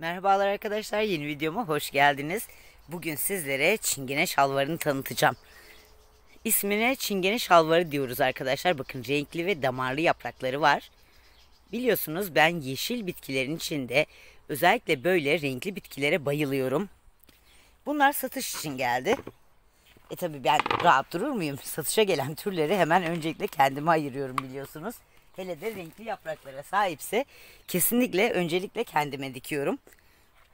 Merhabalar arkadaşlar yeni videoma hoş geldiniz. Bugün sizlere çingene şalvarını tanıtacağım. İsmine çingene şalvarı diyoruz arkadaşlar. Bakın renkli ve damarlı yaprakları var. Biliyorsunuz ben yeşil bitkilerin içinde özellikle böyle renkli bitkilere bayılıyorum. Bunlar satış için geldi. E tabi ben rahat durur muyum? Satışa gelen türleri hemen öncelikle kendime ayırıyorum biliyorsunuz hele de renkli yapraklara sahipse kesinlikle öncelikle kendime dikiyorum.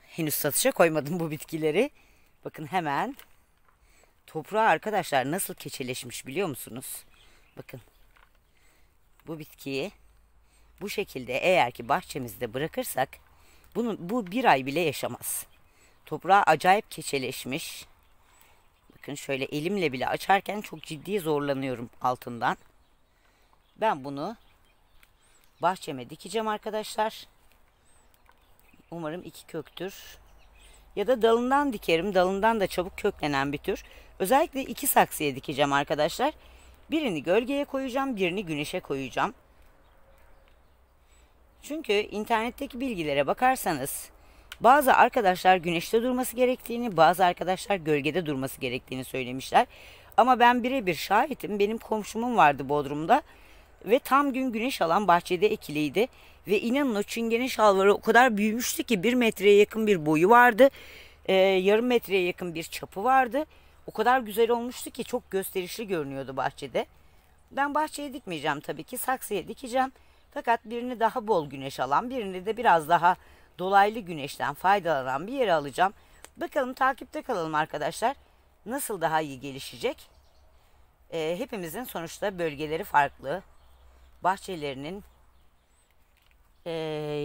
Henüz satışa koymadım bu bitkileri. Bakın hemen toprağı arkadaşlar nasıl keçeleşmiş biliyor musunuz? Bakın bu bitkiyi bu şekilde eğer ki bahçemizde bırakırsak bunu, bu bir ay bile yaşamaz. Toprağı acayip keçeleşmiş. Bakın şöyle elimle bile açarken çok ciddi zorlanıyorum altından. Ben bunu bahçeme dikeceğim arkadaşlar. Umarım iki köktür. Ya da dalından dikerim. Dalından da çabuk köklenen bir tür. Özellikle iki saksıya dikeceğim arkadaşlar. Birini gölgeye koyacağım, birini güneşe koyacağım. Çünkü internetteki bilgilere bakarsanız bazı arkadaşlar güneşte durması gerektiğini, bazı arkadaşlar gölgede durması gerektiğini söylemişler. Ama ben birebir şahitim. Benim komşumun vardı Bodrum'da ve tam gün güneş alan bahçede ekiliydi. Ve inanın o çingene şalvarı o kadar büyümüştü ki bir metreye yakın bir boyu vardı. E, yarım metreye yakın bir çapı vardı. O kadar güzel olmuştu ki çok gösterişli görünüyordu bahçede. Ben bahçeye dikmeyeceğim tabii ki saksıya dikeceğim. Fakat birini daha bol güneş alan birini de biraz daha dolaylı güneşten faydalanan bir yere alacağım. Bakalım takipte kalalım arkadaşlar. Nasıl daha iyi gelişecek? E, hepimizin sonuçta bölgeleri farklı bahçelerinin e,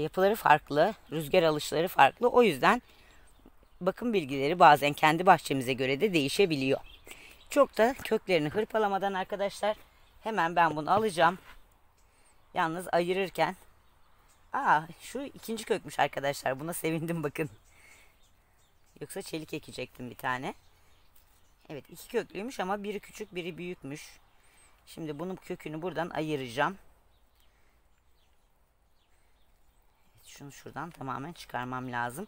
yapıları farklı, rüzgar alışları farklı. O yüzden bakım bilgileri bazen kendi bahçemize göre de değişebiliyor. Çok da köklerini hırpalamadan arkadaşlar hemen ben bunu alacağım. Yalnız ayırırken Aa şu ikinci kökmüş arkadaşlar. Buna sevindim bakın. Yoksa çelik ekecektim bir tane. Evet iki köklüymüş ama biri küçük biri büyükmüş. Şimdi bunun kökünü buradan ayıracağım. Şunu şuradan tamamen çıkarmam lazım.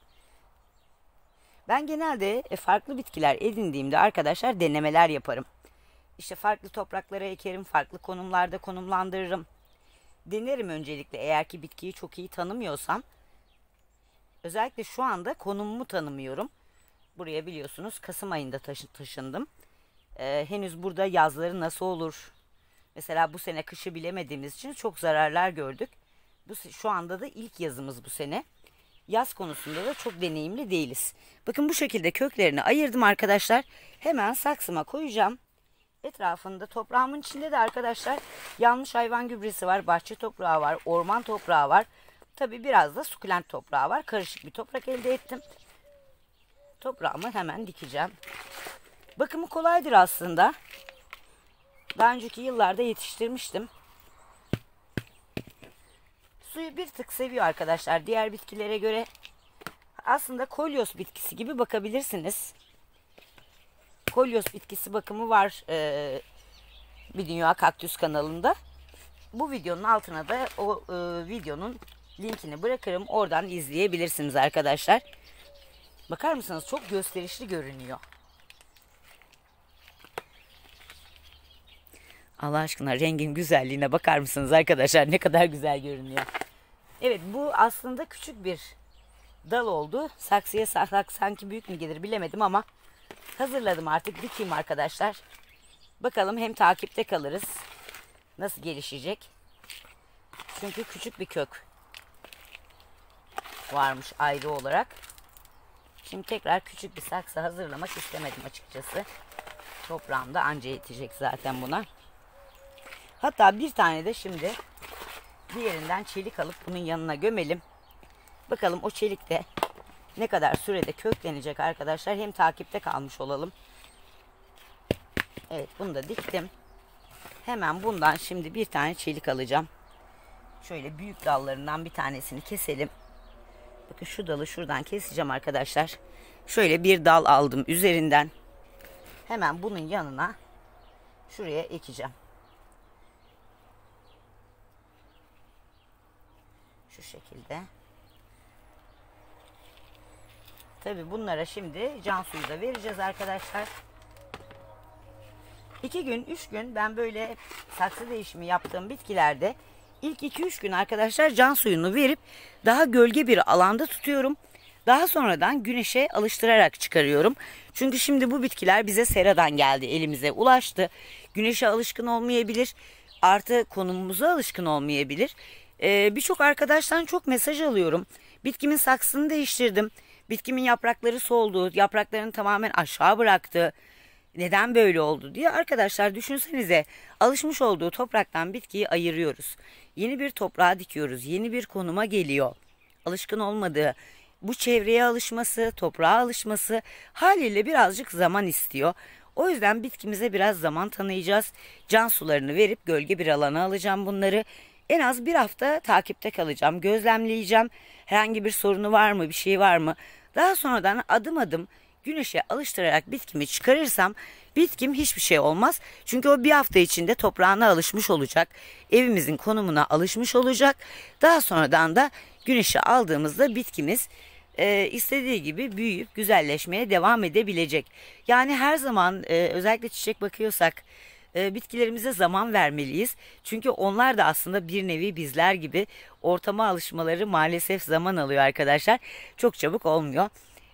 Ben genelde e, farklı bitkiler edindiğimde arkadaşlar denemeler yaparım. İşte farklı topraklara ekerim, farklı konumlarda konumlandırırım. Denerim öncelikle eğer ki bitkiyi çok iyi tanımıyorsam. Özellikle şu anda konumumu tanımıyorum. Buraya biliyorsunuz Kasım ayında taşı taşındım. Ee, henüz burada yazları nasıl olur? Mesela bu sene kışı bilemediğimiz için çok zararlar gördük bu şu anda da ilk yazımız bu sene. Yaz konusunda da çok deneyimli değiliz. Bakın bu şekilde köklerini ayırdım arkadaşlar. Hemen saksıma koyacağım. Etrafında toprağımın içinde de arkadaşlar yanlış hayvan gübresi var, bahçe toprağı var, orman toprağı var. Tabi biraz da sukulent toprağı var. Karışık bir toprak elde ettim. Toprağımı hemen dikeceğim. Bakımı kolaydır aslında. Daha önceki yıllarda yetiştirmiştim suyu bir tık seviyor arkadaşlar diğer bitkilere göre. Aslında kolyos bitkisi gibi bakabilirsiniz. Kolyos bitkisi bakımı var e, bir dünya kaktüs kanalında. Bu videonun altına da o e, videonun linkini bırakırım. Oradan izleyebilirsiniz arkadaşlar. Bakar mısınız? Çok gösterişli görünüyor. Allah aşkına rengin güzelliğine bakar mısınız arkadaşlar? Ne kadar güzel görünüyor. Evet bu aslında küçük bir dal oldu. Saksıya saklak sanki büyük mü gelir bilemedim ama hazırladım artık dikeyim arkadaşlar. Bakalım hem takipte kalırız. Nasıl gelişecek? Çünkü küçük bir kök varmış ayrı olarak. Şimdi tekrar küçük bir saksı hazırlamak istemedim açıkçası. Toprağım da anca yetecek zaten buna. Hatta bir tane de şimdi bir yerinden çelik alıp bunun yanına gömelim. Bakalım o çelik de ne kadar sürede köklenecek arkadaşlar. Hem takipte kalmış olalım. Evet bunu da diktim. Hemen bundan şimdi bir tane çelik alacağım. Şöyle büyük dallarından bir tanesini keselim. Bakın şu dalı şuradan keseceğim arkadaşlar. Şöyle bir dal aldım üzerinden. Hemen bunun yanına şuraya ekeceğim. Şu şekilde. Tabi bunlara şimdi can suyu da vereceğiz arkadaşlar. İki gün üç gün ben böyle saksı değişimi yaptığım bitkilerde ilk iki üç gün arkadaşlar can suyunu verip daha gölge bir alanda tutuyorum. Daha sonradan güneşe alıştırarak çıkarıyorum. Çünkü şimdi bu bitkiler bize seradan geldi, elimize ulaştı. Güneşe alışkın olmayabilir, artı konumumuza alışkın olmayabilir. Ee, Birçok arkadaştan çok mesaj alıyorum. Bitkimin saksını değiştirdim. Bitkimin yaprakları soldu. yaprakların tamamen aşağı bıraktı. Neden böyle oldu diye arkadaşlar düşünsenize alışmış olduğu topraktan bitkiyi ayırıyoruz. Yeni bir toprağa dikiyoruz. Yeni bir konuma geliyor. Alışkın olmadığı bu çevreye alışması, toprağa alışması haliyle birazcık zaman istiyor. O yüzden bitkimize biraz zaman tanıyacağız. Can sularını verip gölge bir alana alacağım bunları en az bir hafta takipte kalacağım, gözlemleyeceğim. Herhangi bir sorunu var mı, bir şey var mı? Daha sonradan adım adım güneşe alıştırarak bitkimi çıkarırsam bitkim hiçbir şey olmaz. Çünkü o bir hafta içinde toprağına alışmış olacak. Evimizin konumuna alışmış olacak. Daha sonradan da güneşi aldığımızda bitkimiz e, istediği gibi büyüyüp güzelleşmeye devam edebilecek. Yani her zaman e, özellikle çiçek bakıyorsak e, bitkilerimize zaman vermeliyiz. Çünkü onlar da aslında bir nevi bizler gibi ortama alışmaları maalesef zaman alıyor arkadaşlar. Çok çabuk olmuyor.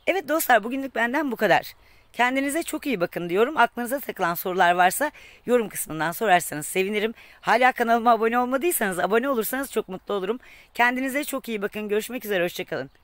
Evet dostlar bugünlük benden bu kadar. Kendinize çok iyi bakın diyorum. Aklınıza takılan sorular varsa yorum kısmından sorarsanız sevinirim. Hala kanalıma abone olmadıysanız abone olursanız çok mutlu olurum. Kendinize çok iyi bakın. Görüşmek üzere. Hoşçakalın.